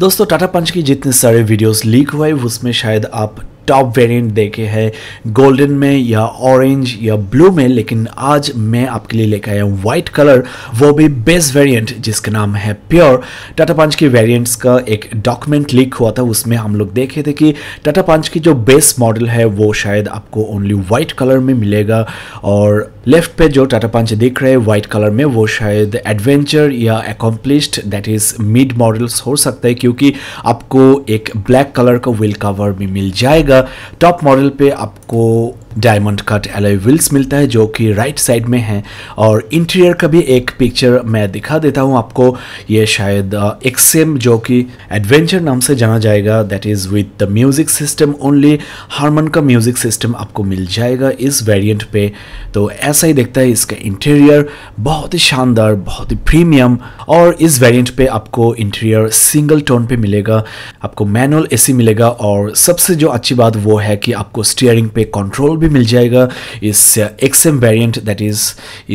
दोस्तों टाटा पंच की जितने सारे वीडियोस लीक हुए उसमें शायद आप टॉप वेरिएंट देखे हैं गोल्डन में या ऑरेंज या ब्लू में लेकिन आज मैं आपके लिए लेकर आया हूँ वाइट कलर वो भी बेस्ट वेरिएंट जिसका नाम है प्योर टाटा पंच के वेरिएंट्स का एक डॉक्यूमेंट लीक हुआ था उसमें हम लोग देखे थे कि टाटा पंच की जो बेस्ट मॉडल है वो शायद आपको ओनली वाइट कलर में मिलेगा और लेफ्ट पे जो टाटा पंच दिख रहे हैं व्हाइट कलर में वो शायद एडवेंचर या accomplished that is mid models हो सकता है क्योंकि आपको एक ब्लैक कलर का व्हील कवर भी मिल जाएगा टॉप मॉडल पे आपको डायमंड कट एलोय व्हील्स मिलता है जो कि राइट साइड में है और इंटीरियर का भी एक पिक्चर मैं दिखा देता हूँ आपको ये शायद uh, एक्सेम जो कि एडवेंचर नाम से जाना जाएगा that is with the music system only Harman का म्यूज़िक सिस्टम आपको मिल जाएगा इस वेरिएंट पे तो ऐसा ही देखता है इसका इंटीरियर बहुत ही शानदार बहुत ही प्रीमियम और इस वेरियंट पे आपको इंटीरियर सिंगल टोन पे मिलेगा आपको मैनुअल ए मिलेगा और सबसे जो अच्छी बात वो है कि आपको स्टीयरिंग पे कंट्रोल भी मिल जाएगा इस एक्सएम वेरिएंट दैट इज़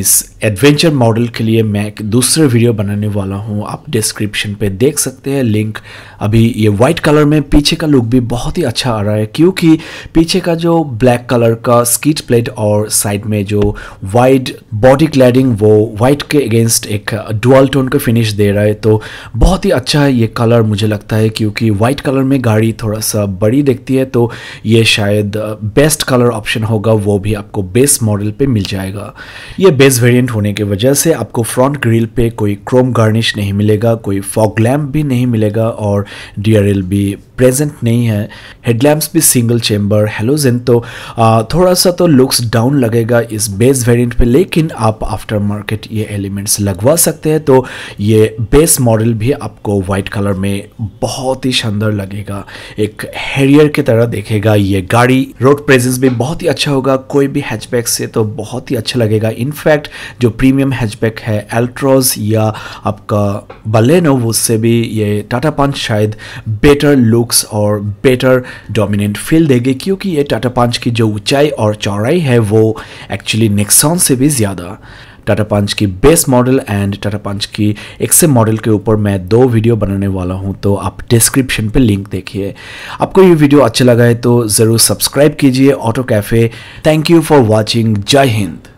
इस एडवेंचर मॉडल के लिए मैं एक दूसरे वीडियो बनाने वाला हूँ आप डिस्क्रिप्शन पे देख सकते हैं लिंक अभी ये वाइट कलर में पीछे का लुक भी बहुत ही अच्छा आ रहा है क्योंकि पीछे का जो ब्लैक कलर का स्कीट प्लेट और साइड में जो वाइड बॉडी क्लैडिंग वो वाइट के अगेंस्ट एक डुअल टोन का फिनिश दे रहा है तो बहुत ही अच्छा है ये कलर मुझे लगता है क्योंकि व्हाइट कलर में गाड़ी थोड़ा सा बड़ी दिखती है तो ये शायद बेस्ट कलर ऑप्शन ऑप्शन होगा वो भी आपको बेस मॉडल पे मिल जाएगा ये बेस वेरिएंट होने की वजह से आपको फ्रंट ग्रिल पे कोई क्रोम गार्निश नहीं मिलेगा कोई फॉग लैम्प भी नहीं मिलेगा और डी भी प्रेजेंट नहीं है हेडलैम्प्स भी सिंगल चेम्बर हेलोजिन तो आ, थोड़ा सा तो लुक्स डाउन लगेगा इस बेस वेरिएंट पे लेकिन आप आफ्टर मार्केट ये एलिमेंट्स लगवा सकते हैं तो ये बेस मॉडल भी आपको वाइट कलर में बहुत ही शानदार लगेगा एक हैरियर की तरह देखेगा ये गाड़ी रोड प्रेजेंस भी बहुत ही अच्छा होगा कोई भी हैचबैक से तो बहुत ही अच्छा लगेगा इनफैक्ट जो प्रीमियम हैचबैक है एल्ट्रोज या आपका बलेनो उससे भी ये टाटा पंच शायद बेटर लुक्स और बेटर डोमिनेंट फील देगी क्योंकि ये टाटा पंच की जो ऊंचाई और चौड़ाई है वो एक्चुअली नेक्सॉन से भी ज़्यादा टाटा पंच की base model and Tata Punch की एक्सएम मॉडल के ऊपर मैं दो वीडियो बनाने वाला हूँ तो आप डिस्क्रिप्शन पे लिंक देखिए आपको ये वीडियो अच्छा लगा है तो ज़रूर सब्सक्राइब कीजिए auto cafe thank you for watching Jai Hind